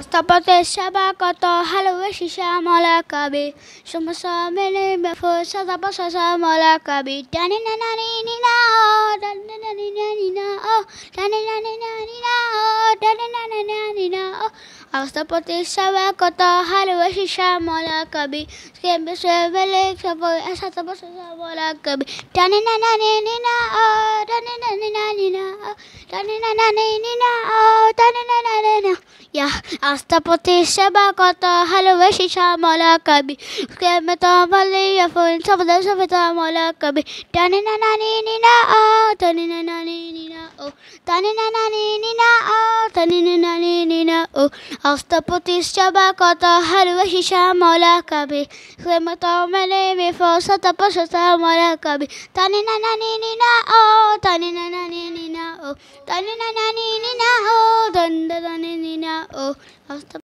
أصطبت الشبكة حلو شيشة ملاكبي ثم صامني بفوس صبص ملاكبي تاني ناني نينا تاني ناني نينا تاني ناني نينا تاني ناني نينا أصطبت الشبكة حلو شيشة ملاكبي كم بسبلك سبوي أصطبص ملاكبي تاني ناني نينا تاني ناني نينا تاني ناني نينا تاني ناني আস্তাপতি সেবা কত হালবেশি শ্যামলা কবি কেমে তো বলে ফুল শব্দ মলা কবি টানি না নানি নি না ও তনি না নানি নি না ও টানি না নানি নি না ও টানি না নানি নি না ও আস্তাপতি সেবা কত হালবেশি শ্যামলা কবি কেমে তো মেলে মে ফ সতপশ শ্যামলা কবি টানি না নানি নি না ও টানি না নানি নি না ও টানি না নানি নি না og ásta